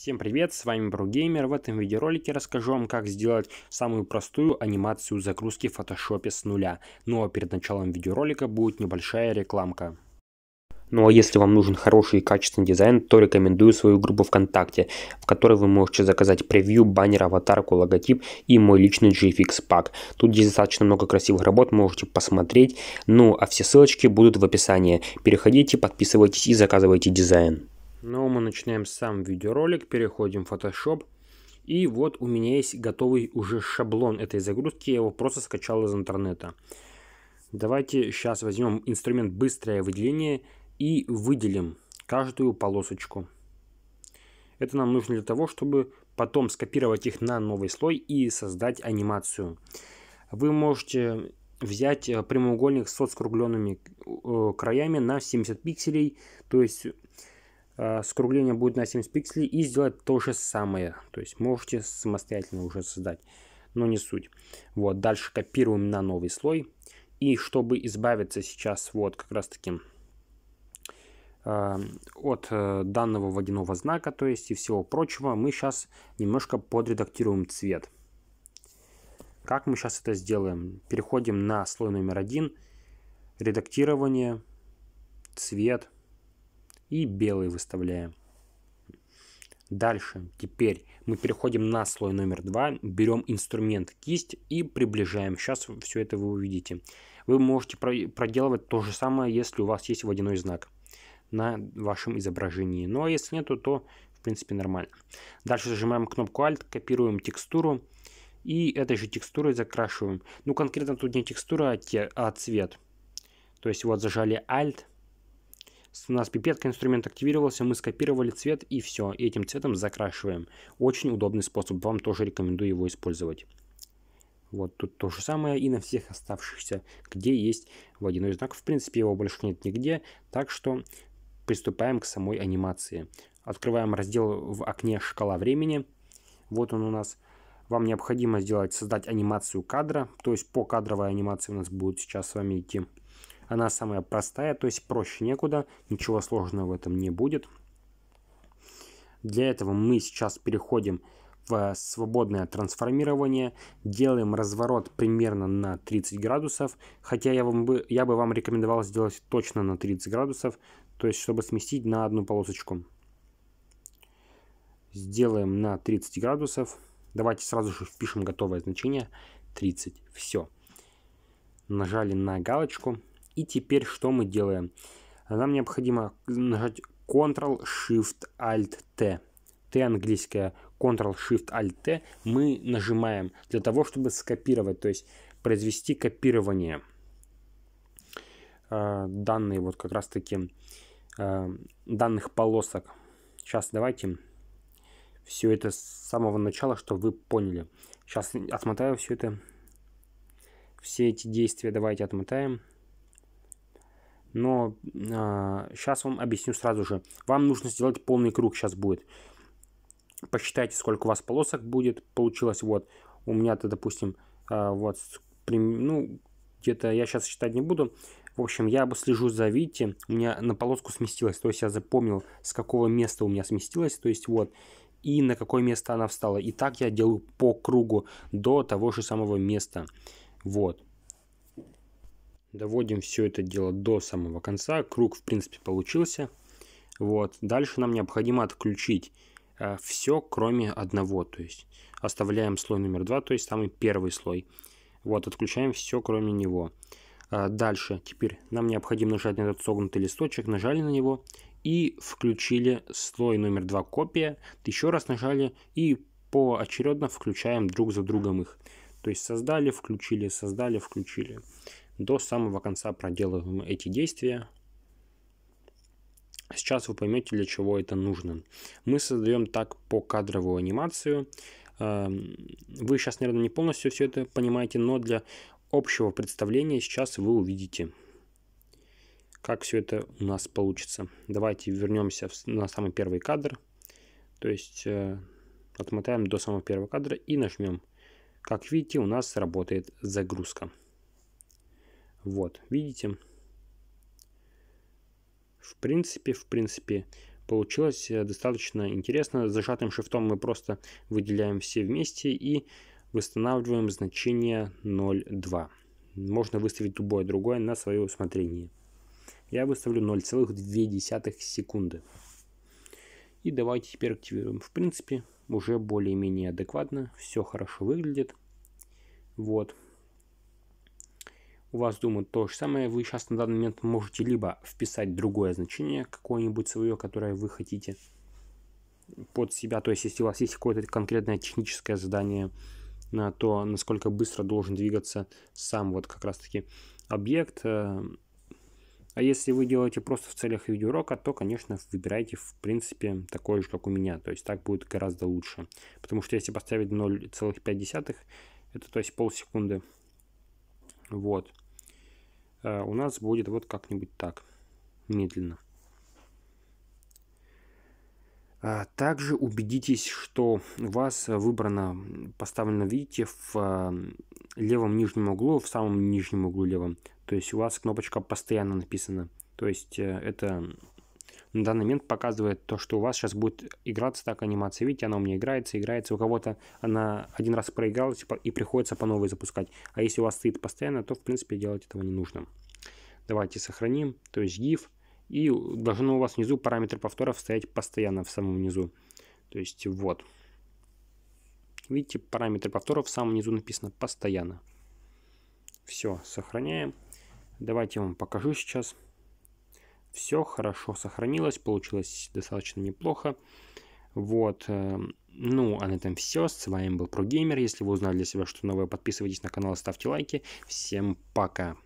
Всем привет, с вами Бругеймер. В этом видеоролике расскажу вам, как сделать самую простую анимацию загрузки в фотошопе с нуля. Ну а перед началом видеоролика будет небольшая рекламка. Ну а если вам нужен хороший и качественный дизайн, то рекомендую свою группу ВКонтакте, в которой вы можете заказать превью, баннер, аватарку, логотип и мой личный GFX пак. Тут достаточно много красивых работ, можете посмотреть. Ну а все ссылочки будут в описании. Переходите, подписывайтесь и заказывайте дизайн. Но мы начинаем сам видеоролик, переходим в Photoshop. И вот у меня есть готовый уже шаблон этой загрузки, я его просто скачал из интернета. Давайте сейчас возьмем инструмент «Быстрое выделение» и выделим каждую полосочку. Это нам нужно для того, чтобы потом скопировать их на новый слой и создать анимацию. Вы можете взять э, прямоугольник со скругленными э, краями на 70 пикселей, то есть Э, скругление будет на 70 пикселей и сделать то же самое. То есть можете самостоятельно уже создать, но не суть. Вот, дальше копируем на новый слой. И чтобы избавиться сейчас вот как раз таки э, от э, данного водяного знака, то есть и всего прочего, мы сейчас немножко подредактируем цвет. Как мы сейчас это сделаем? Переходим на слой номер один, редактирование, цвет – и белый выставляем. Дальше, теперь мы переходим на слой номер 2, берем инструмент кисть и приближаем. Сейчас все это вы увидите. Вы можете проделывать то же самое, если у вас есть водяной знак на вашем изображении. Ну а если нету, то в принципе нормально. Дальше зажимаем кнопку Alt, копируем текстуру и этой же текстурой закрашиваем. Ну конкретно тут не текстура, а, а цвет. То есть вот зажали Alt, у нас пипетка инструмент активировался, мы скопировали цвет и все, этим цветом закрашиваем. Очень удобный способ, вам тоже рекомендую его использовать. Вот тут то же самое и на всех оставшихся, где есть водяной знак. В принципе, его больше нет нигде, так что приступаем к самой анимации. Открываем раздел в окне «Шкала времени». Вот он у нас. Вам необходимо сделать, создать анимацию кадра, то есть по кадровой анимации у нас будет сейчас с вами идти она самая простая, то есть проще некуда, ничего сложного в этом не будет. Для этого мы сейчас переходим в свободное трансформирование, делаем разворот примерно на 30 градусов, хотя я, вам бы, я бы вам рекомендовал сделать точно на 30 градусов, то есть чтобы сместить на одну полосочку. Сделаем на 30 градусов. Давайте сразу же впишем готовое значение 30. Все. Нажали на галочку. И теперь что мы делаем? Нам необходимо нажать Ctrl-Shift-Alt-T. Т английская, Ctrl-Shift-Alt-T мы нажимаем для того, чтобы скопировать, то есть произвести копирование а, данные вот как раз таки а, данных полосок. Сейчас давайте все это с самого начала, чтобы вы поняли. Сейчас отмотаю все это. Все эти действия давайте отмотаем но э, а, сейчас вам объясню сразу же. Вам нужно сделать полный круг сейчас будет. Посчитайте, сколько у вас полосок будет. Получилось вот, у меня-то, допустим, э, вот, ну, где-то я сейчас считать не буду. В общем, я бы слежу за, видите, у меня на полоску сместилось, то есть я запомнил, с какого места у меня сместилось, то есть вот, и на какое место она встала. И так я делаю по кругу до того же самого места. Вот. Доводим все это дело до самого конца. Круг, в принципе, получился. Вот. Дальше нам необходимо отключить э, все, кроме одного. То есть оставляем слой номер два, то есть самый первый слой. Вот, отключаем все, кроме него. А дальше, теперь нам необходимо нажать на этот согнутый листочек, нажали на него и включили слой номер два копия, еще раз нажали и поочередно включаем друг за другом их. То есть создали, включили, создали, включили. До самого конца проделываем эти действия. Сейчас вы поймете, для чего это нужно. Мы создаем так по кадровую анимацию. Эм, вы сейчас, наверное, не полностью все это понимаете, но для общего представления сейчас вы увидите, как все это у нас получится. Давайте вернемся на самый первый кадр. То есть э, отмотаем до самого первого кадра и нажмем. Как видите, у нас работает загрузка. Вот, видите? В принципе, в принципе, получилось э, достаточно интересно. Зажатым шифтом мы просто выделяем все вместе и восстанавливаем значение 0,2. Можно выставить любое другое на свое усмотрение. Я выставлю 0,2 секунды. И давайте теперь активируем. В принципе, уже более-менее адекватно. Все хорошо выглядит. Вот, у вас думают то же самое, вы сейчас на данный момент можете либо вписать другое значение, какое-нибудь свое, которое вы хотите под себя, то есть если у вас есть какое-то конкретное техническое задание на э, то, насколько быстро должен двигаться сам вот как раз-таки объект, э, а если вы делаете просто в целях видеоурока, то, конечно, выбирайте, в принципе, такой же, как у меня. То есть так будет гораздо лучше. Потому что если поставить 0,5, это то есть полсекунды вот. Э, у нас будет вот как-нибудь так. Медленно. А, также убедитесь, что у вас выбрано, поставлено, видите, в э, левом нижнем углу, в самом нижнем углу левом. То есть у вас кнопочка постоянно написана. То есть э, это на данный момент показывает то, что у вас сейчас будет играться так анимация. Видите, она у меня играется, играется. У кого-то она один раз проигралась типа, и приходится по новой запускать. А если у вас стоит постоянно, то в принципе делать этого не нужно. Давайте сохраним, то есть GIF. И должно у вас внизу параметры повторов стоять постоянно в самом низу. То есть вот. Видите, параметры повторов в самом низу написано постоянно. Все, сохраняем. Давайте я вам покажу сейчас все хорошо сохранилось, получилось достаточно неплохо. Вот, эм, ну, а на этом все. С вами был ProGamer. Если вы узнали для себя что-то новое, подписывайтесь на канал, ставьте лайки. Всем пока!